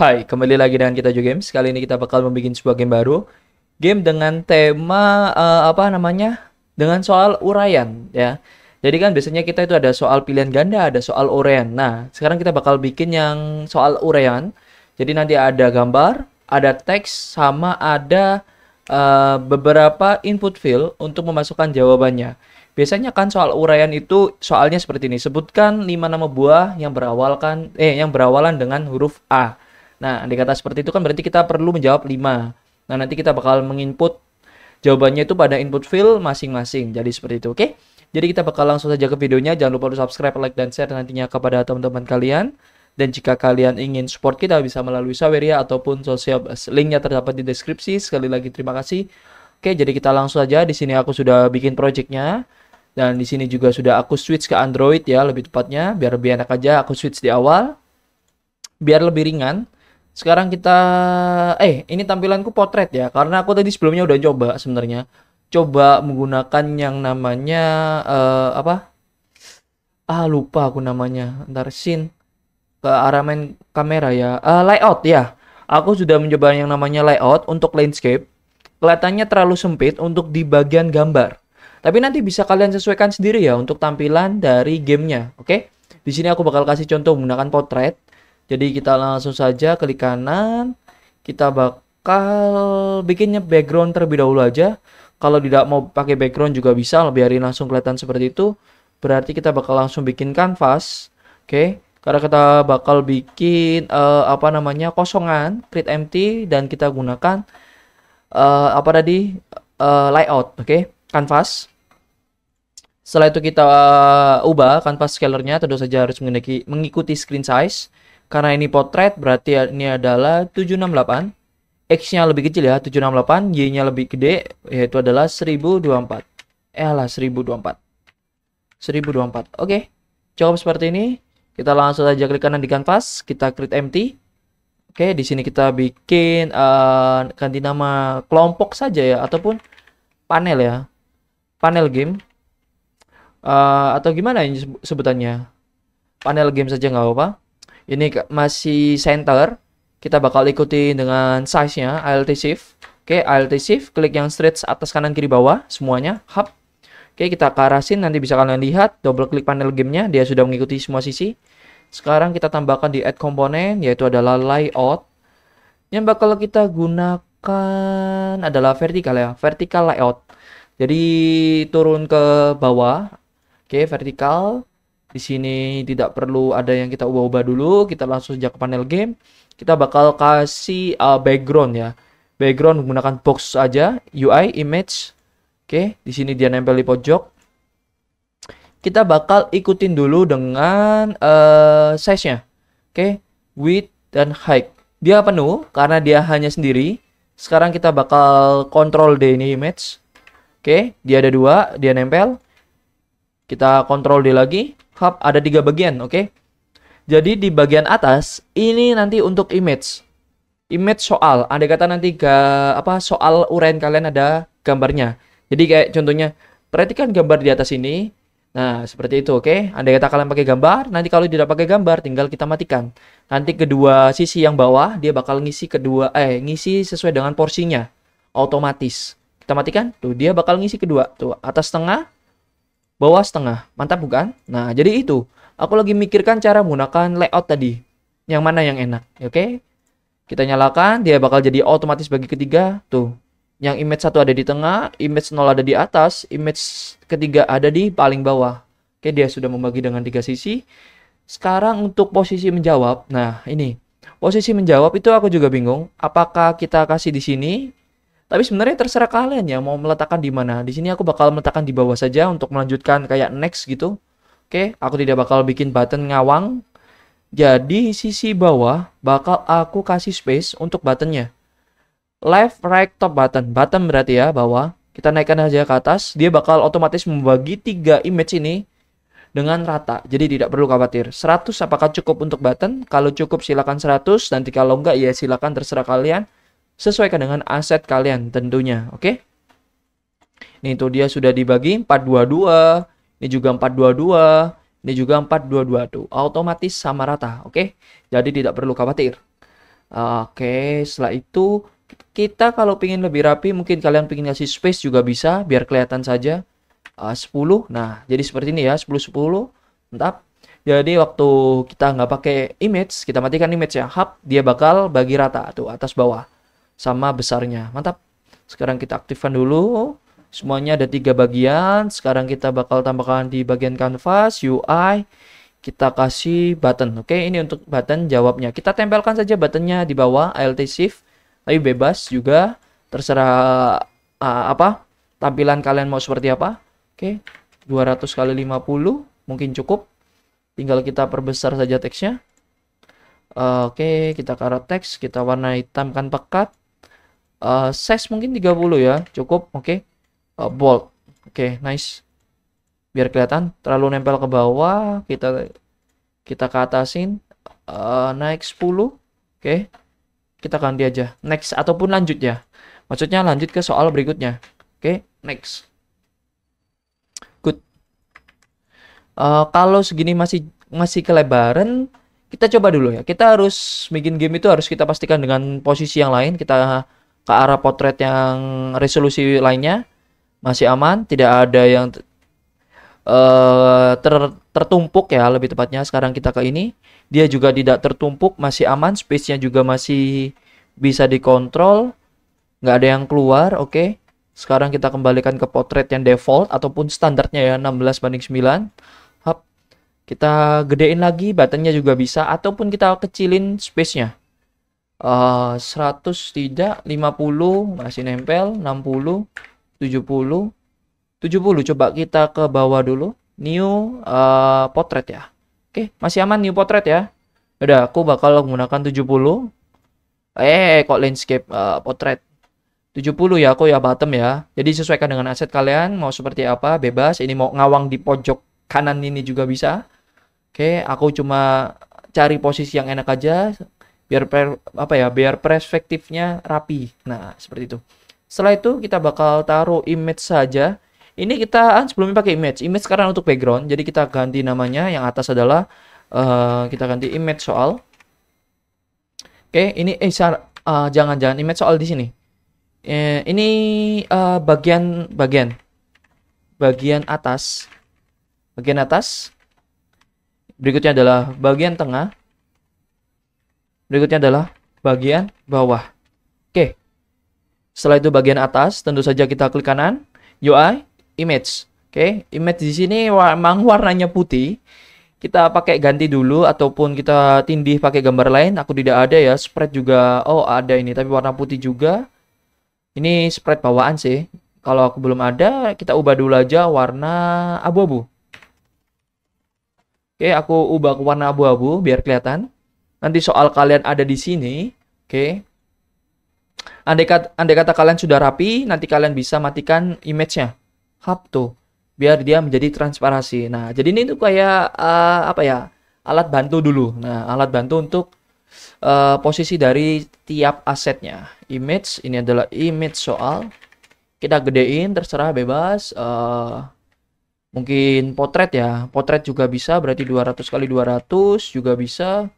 Hai, kembali lagi dengan kita juga Games. Kali ini kita bakal membuat sebuah game baru. Game dengan tema uh, apa namanya? Dengan soal uraian ya. Jadi kan biasanya kita itu ada soal pilihan ganda, ada soal uraian. Nah, sekarang kita bakal bikin yang soal uraian. Jadi nanti ada gambar, ada teks, sama ada uh, beberapa input field untuk memasukkan jawabannya. Biasanya kan soal uraian itu soalnya seperti ini. Sebutkan 5 nama buah yang berawalkan eh yang berawalan dengan huruf A. Nah, andai kata seperti itu kan berarti kita perlu menjawab 5. Nah, nanti kita bakal menginput jawabannya itu pada input field masing-masing. Jadi seperti itu, oke? Jadi kita bakal langsung saja ke videonya. Jangan lupa untuk subscribe, like, dan share nantinya kepada teman-teman kalian. Dan jika kalian ingin support kita bisa melalui Saweria ataupun sosial linknya terdapat di deskripsi. Sekali lagi terima kasih. Oke, jadi kita langsung saja. Di sini aku sudah bikin projectnya. Dan di sini juga sudah aku switch ke Android ya, lebih tepatnya. Biar lebih enak aja, aku switch di awal. Biar lebih ringan. Sekarang kita eh ini tampilanku potret ya karena aku tadi sebelumnya udah coba sebenarnya coba menggunakan yang namanya uh, apa? Ah lupa aku namanya. Ntar scene ke arah main kamera ya. Uh, layout ya. Aku sudah mencoba yang namanya layout untuk landscape. Kelihatannya terlalu sempit untuk di bagian gambar. Tapi nanti bisa kalian sesuaikan sendiri ya untuk tampilan dari gamenya, oke? Okay? Di sini aku bakal kasih contoh menggunakan potret. Jadi kita langsung saja klik kanan. Kita bakal bikinnya background terlebih dahulu aja. Kalau tidak mau pakai background juga bisa, biarin langsung kelihatan seperti itu. Berarti kita bakal langsung bikin kanvas. Oke. Karena kita bakal bikin uh, apa namanya kosongan, create empty dan kita gunakan uh, apa tadi uh, layout, oke? Okay? Canvas. Setelah itu kita uh, ubah kanvas scalernya tentu saja harus mengikuti screen size. Karena ini potret, berarti ini adalah 768. X-nya lebih kecil ya, 768. Y-nya lebih gede, yaitu adalah 1024. Eh lah, 1024. 1024. Oke, okay. cukup seperti ini. Kita langsung saja klik kanan di kanvas. Kita create empty. Oke, okay, di sini kita bikin uh, ganti nama kelompok saja ya, ataupun panel ya. Panel game. Uh, atau gimana ini sebutannya? Panel game saja nggak apa-apa ini masih center kita bakal ikuti dengan size-nya ALT shift oke ALT shift klik yang stretch atas kanan kiri bawah semuanya hub oke kita ke arah sini nanti bisa kalian lihat double klik panel gamenya dia sudah mengikuti semua sisi sekarang kita tambahkan di add component, yaitu adalah layout yang bakal kita gunakan adalah vertikal ya vertikal layout jadi turun ke bawah oke vertikal di sini tidak perlu ada yang kita ubah-ubah dulu, kita langsung saja ke panel game. Kita bakal kasih uh, background ya. Background menggunakan box aja, UI, image. Oke, di sini dia nempel di pojok. Kita bakal ikutin dulu dengan uh, size-nya. Oke, width dan height. Dia penuh karena dia hanya sendiri. Sekarang kita bakal control D ini image. Oke, dia ada dua, dia nempel. Kita kontrol D lagi hub ada tiga bagian, oke? Okay? Jadi di bagian atas ini nanti untuk image. Image soal, ada kata nanti ga, apa soal uraian kalian ada gambarnya. Jadi kayak contohnya perhatikan gambar di atas ini. Nah, seperti itu, oke? Okay? Andai kata kalian pakai gambar, nanti kalau tidak pakai gambar tinggal kita matikan. Nanti kedua sisi yang bawah dia bakal ngisi kedua eh ngisi sesuai dengan porsinya otomatis. Kita matikan, tuh dia bakal ngisi kedua, tuh atas tengah bawah setengah. Mantap bukan? Nah, jadi itu. Aku lagi mikirkan cara menggunakan layout tadi. Yang mana yang enak, ya, oke? Okay? Kita nyalakan, dia bakal jadi otomatis bagi ketiga. Tuh, yang image satu ada di tengah, image nol ada di atas, image ketiga ada di paling bawah. Oke, okay, dia sudah membagi dengan tiga sisi. Sekarang untuk posisi menjawab, nah ini. Posisi menjawab itu aku juga bingung. Apakah kita kasih di sini tapi sebenarnya terserah kalian ya mau meletakkan di mana. Di sini aku bakal meletakkan di bawah saja untuk melanjutkan kayak next gitu. Oke, aku tidak bakal bikin button ngawang. Jadi sisi bawah bakal aku kasih space untuk buttonnya. Left, right, top button. Button berarti ya bawah. Kita naikkan aja ke atas. Dia bakal otomatis membagi tiga image ini dengan rata. Jadi tidak perlu khawatir. 100 apakah cukup untuk button? Kalau cukup silakan 100. Nanti kalau enggak ya silakan terserah kalian sesuaikan dengan aset kalian tentunya, oke? Okay? Ini tuh dia sudah dibagi 422, ini juga 422, ini juga 422 tuh. Otomatis sama rata, oke? Okay? Jadi tidak perlu khawatir. Oke, okay, setelah itu kita kalau pingin lebih rapi mungkin kalian pingin kasih space juga bisa biar kelihatan saja ah, uh, 10. Nah, jadi seperti ini ya, 10 10. Mantap. Jadi waktu kita nggak pakai image, kita matikan image ya, hub dia bakal bagi rata tuh atas bawah sama besarnya. Mantap. Sekarang kita aktifkan dulu. Semuanya ada tiga bagian. Sekarang kita bakal tambahkan di bagian kanvas. UI. Kita kasih button. Oke, ini untuk button jawabnya. Kita tempelkan saja buttonnya di bawah, alt shift. Tapi bebas juga. Terserah uh, apa tampilan kalian mau seperti apa. Oke, 200 kali 50 mungkin cukup. Tinggal kita perbesar saja teksnya. Oke, kita karat teks, kita warna hitam kan pekat uh, size mungkin 30 ya cukup oke okay. uh, eh, bold oke okay, nice biar kelihatan terlalu nempel ke bawah kita kita ke atasin uh, naik 10 oke okay. kita ganti aja next ataupun lanjut ya maksudnya lanjut ke soal berikutnya oke okay, next good uh, kalau segini masih masih kelebaran kita coba dulu ya kita harus bikin game itu harus kita pastikan dengan posisi yang lain kita ke arah potret yang resolusi lainnya masih aman, tidak ada yang uh, ter tertumpuk ya lebih tepatnya sekarang kita ke ini. Dia juga tidak tertumpuk, masih aman, space-nya juga masih bisa dikontrol. nggak ada yang keluar, oke. Okay. Sekarang kita kembalikan ke potret yang default ataupun standarnya ya 16 banding 9. Hap. Kita gedein lagi buttonnya juga bisa ataupun kita kecilin space-nya uh, eh, 100 tidak 50 masih nempel 60 70 70 coba kita ke bawah dulu new uh, potret ya oke masih aman new potret ya udah aku bakal menggunakan 70 eh kok landscape uh, potret 70 ya aku ya bottom ya. Jadi sesuaikan dengan aset kalian mau seperti apa bebas. Ini mau ngawang di pojok kanan ini juga bisa. Oke, aku cuma cari posisi yang enak aja biar per, apa ya biar perspektifnya rapi nah seperti itu setelah itu kita bakal taruh image saja ini kita ah, sebelumnya pakai image image sekarang untuk background jadi kita ganti namanya yang atas adalah uh, kita ganti image soal oke ini eh ah, jangan-jangan uh, jangan -jangan image soal di sini eh, ini uh, bagian bagian bagian atas bagian atas berikutnya adalah bagian tengah Berikutnya adalah bagian bawah. Oke. Setelah itu bagian atas, tentu saja kita klik kanan, UI, image. Oke, image di sini memang warnanya putih. Kita pakai ganti dulu ataupun kita tindih pakai gambar lain. Aku tidak ada ya, spread juga. Oh, ada ini tapi warna putih juga. Ini spread bawaan sih. Kalau aku belum ada, kita ubah dulu aja warna abu-abu. Oke, aku ubah ke warna abu-abu biar kelihatan nanti soal kalian ada di sini, oke? Okay? Andai kata, andai kata kalian sudah rapi, nanti kalian bisa matikan image-nya. hap tuh, biar dia menjadi transparasi. Nah, jadi ini tuh kayak uh, apa ya? Alat bantu dulu. Nah, alat bantu untuk uh, posisi dari tiap asetnya. Image, ini adalah image soal. Kita gedein, terserah bebas. Uh, mungkin potret ya potret juga bisa berarti 200 kali 200 juga bisa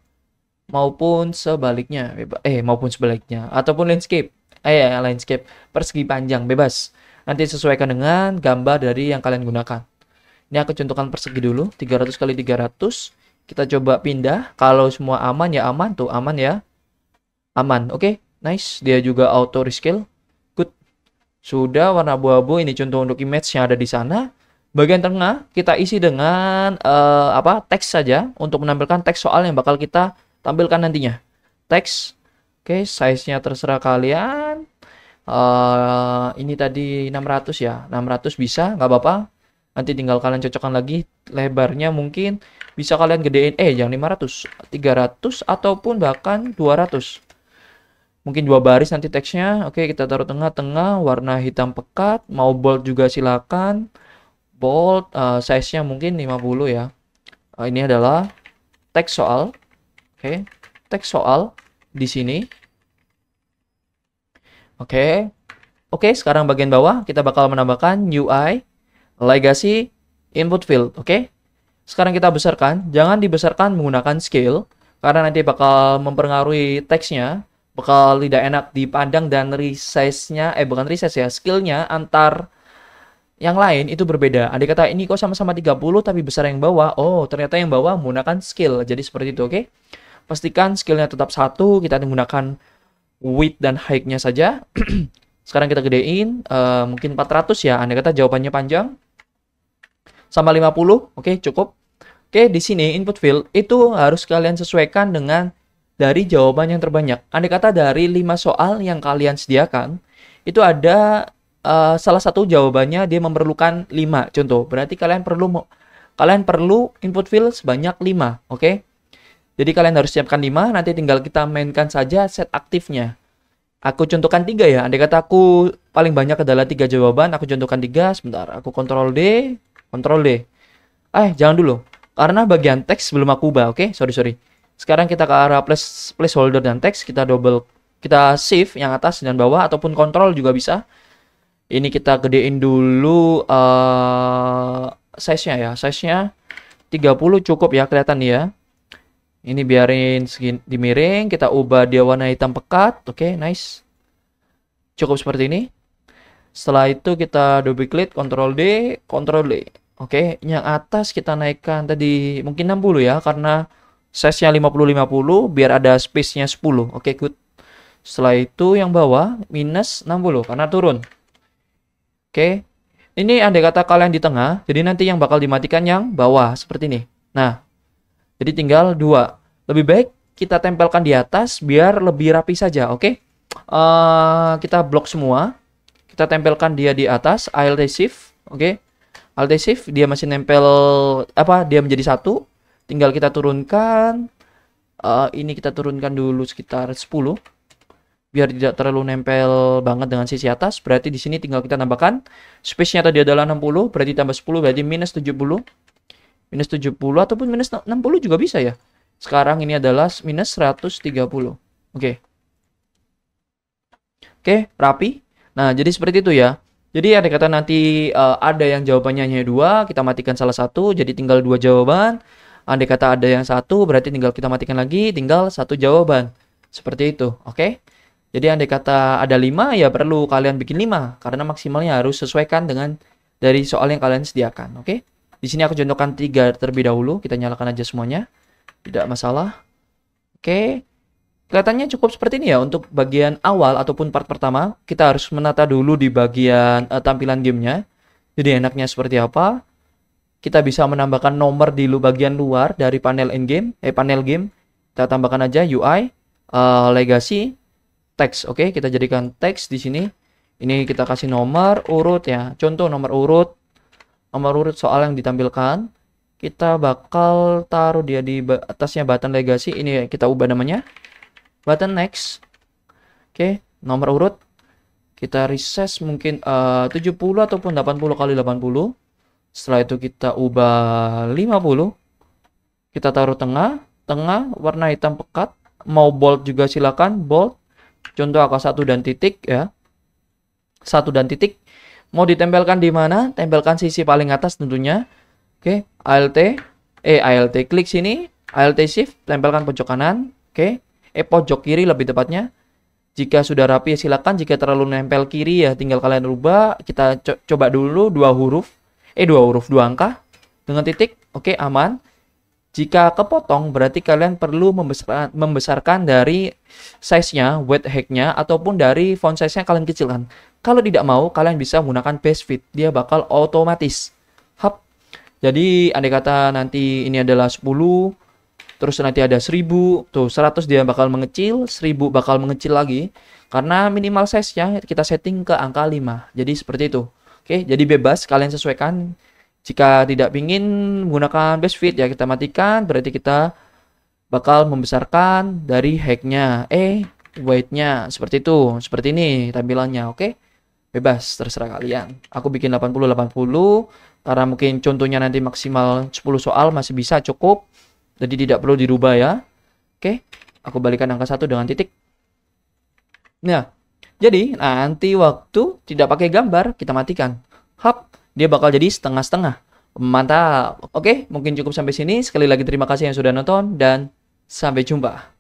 maupun sebaliknya eh maupun sebaliknya ataupun landscape eh ya, landscape persegi panjang bebas nanti sesuaikan dengan gambar dari yang kalian gunakan ini aku contohkan persegi dulu 300 kali 300 kita coba pindah kalau semua aman ya aman tuh aman ya aman oke okay, nice dia juga auto rescale good sudah warna abu-abu ini contoh untuk image yang ada di sana bagian tengah kita isi dengan uh, apa teks saja untuk menampilkan teks soal yang bakal kita tampilkan nantinya. Teks, oke, okay, size-nya terserah kalian. Uh, ini tadi 600 ya, 600 bisa, nggak apa-apa. Nanti tinggal kalian cocokkan lagi lebarnya mungkin bisa kalian gedein eh yang 500, 300 ataupun bahkan 200 mungkin dua baris nanti teksnya oke kita taruh tengah-tengah warna hitam pekat mau bold juga silakan bold uh, eh, size nya mungkin 50 ya uh, ini adalah teks soal Oke, teks soal di sini. Oke. Oke, sekarang bagian bawah kita bakal menambahkan UI legacy input field, oke? Sekarang kita besarkan, jangan dibesarkan menggunakan scale karena nanti bakal mempengaruhi teksnya, bakal tidak enak dipandang dan resize-nya eh bukan resize ya, skillnya antar yang lain itu berbeda. Ada kata ini kok sama-sama 30 tapi besar yang bawah, oh ternyata yang bawah menggunakan skill. Jadi seperti itu, oke? Okay? Pastikan skillnya tetap satu, kita menggunakan width dan height-nya saja. Sekarang kita gedein, uh, mungkin 400 ya, anda kata jawabannya panjang. Sama 50, oke okay, cukup. Oke, okay, di sini input field itu harus kalian sesuaikan dengan dari jawaban yang terbanyak. anda kata dari 5 soal yang kalian sediakan, itu ada uh, salah satu jawabannya dia memerlukan 5 contoh. Berarti kalian perlu kalian perlu input field sebanyak 5, oke? Okay? Jadi kalian harus siapkan 5, nanti tinggal kita mainkan saja set aktifnya. Aku contohkan 3 ya, andai kata aku paling banyak adalah 3 jawaban, aku contohkan 3, sebentar, aku kontrol D, kontrol D. Eh, jangan dulu, karena bagian teks belum aku ubah, oke? Okay? Sorry, sorry. Sekarang kita ke arah place, placeholder dan teks, kita double, kita shift yang atas dan bawah, ataupun kontrol juga bisa. Ini kita gedein dulu uh, size-nya ya, size-nya 30 cukup ya, kelihatan nih ya. Ini biarin segini, dimiring, kita ubah dia warna hitam pekat. Oke, okay, nice. Cukup seperti ini. Setelah itu kita double click control D, Control D. E. Oke, okay, yang atas kita naikkan tadi mungkin 60 ya, karena size-nya 50-50, biar ada space-nya 10. Oke, okay, good. Setelah itu yang bawah, minus 60, karena turun. Oke, okay. ini andai kata kalian di tengah, jadi nanti yang bakal dimatikan yang bawah, seperti ini. Nah, jadi tinggal dua. Lebih baik kita tempelkan di atas biar lebih rapi saja, oke? Okay? Uh, eh, kita blok semua. Kita tempelkan dia di atas, shift, oke? Okay? shift dia masih nempel apa? Dia menjadi satu. Tinggal kita turunkan. Uh, ini kita turunkan dulu sekitar 10 biar tidak terlalu nempel banget dengan sisi atas berarti di sini tinggal kita tambahkan space-nya tadi adalah 60 berarti tambah 10 berarti minus 70 minus 70 ataupun minus 60 juga bisa ya. Sekarang ini adalah minus 130. Oke. Okay. Oke, okay, rapi. Nah, jadi seperti itu ya. Jadi ada kata nanti uh, ada yang jawabannya hanya dua, kita matikan salah satu, jadi tinggal dua jawaban. Andai kata ada yang satu, berarti tinggal kita matikan lagi, tinggal satu jawaban. Seperti itu, oke? Jadi andai kata ada lima, ya perlu kalian bikin lima, karena maksimalnya harus sesuaikan dengan dari soal yang kalian sediakan, oke? Okay? Di sini aku contohkan tiga terlebih dahulu. Kita nyalakan aja semuanya. Tidak masalah. Oke. Kelihatannya cukup seperti ini ya. Untuk bagian awal ataupun part pertama, kita harus menata dulu di bagian uh, tampilan gamenya. Jadi enaknya seperti apa. Kita bisa menambahkan nomor di bagian luar dari panel in game eh panel game. Kita tambahkan aja UI, uh, eh, legacy, teks. Oke, kita jadikan teks di sini. Ini kita kasih nomor urut ya. Contoh nomor urut nomor urut soal yang ditampilkan kita bakal taruh dia di atasnya button legacy ini ya, kita ubah namanya button next oke nomor urut kita reset mungkin eh, uh, 70 ataupun 80 kali 80 setelah itu kita ubah 50 kita taruh tengah tengah warna hitam pekat mau bold juga silakan bold contoh angka satu dan titik ya satu dan titik Mau ditempelkan di mana? Tempelkan sisi paling atas tentunya. Oke, okay. ALT e, eh ALT e. klik sini, ALT e shift tempelkan pojok kanan. Oke. Okay. Eh pojok kiri lebih tepatnya. Jika sudah rapi silakan, jika terlalu nempel kiri ya tinggal kalian rubah. Kita co coba dulu dua huruf. Eh dua huruf, dua angka dengan titik. Oke, okay, aman. Jika kepotong berarti kalian perlu membesar, membesarkan dari size-nya, weight hack-nya ataupun dari font size-nya kalian kecilkan. Kalau tidak mau, kalian bisa menggunakan base fit. Dia bakal otomatis. Hap. Jadi, andai kata nanti ini adalah 10, terus nanti ada 1000, tuh 100 dia bakal mengecil, 1000 bakal mengecil lagi. Karena minimal size-nya kita setting ke angka 5. Jadi, seperti itu. Oke, jadi bebas kalian sesuaikan. Jika tidak ingin menggunakan base fit, ya kita matikan. Berarti kita bakal membesarkan dari nya, Eh, weight-nya seperti itu, seperti ini tampilannya, oke? Okay? bebas terserah kalian aku bikin 80 80 karena mungkin contohnya nanti maksimal 10 soal masih bisa cukup jadi tidak perlu dirubah ya oke aku balikan angka satu dengan titik nah jadi nanti waktu tidak pakai gambar kita matikan hap dia bakal jadi setengah-setengah mantap oke mungkin cukup sampai sini sekali lagi terima kasih yang sudah nonton dan sampai jumpa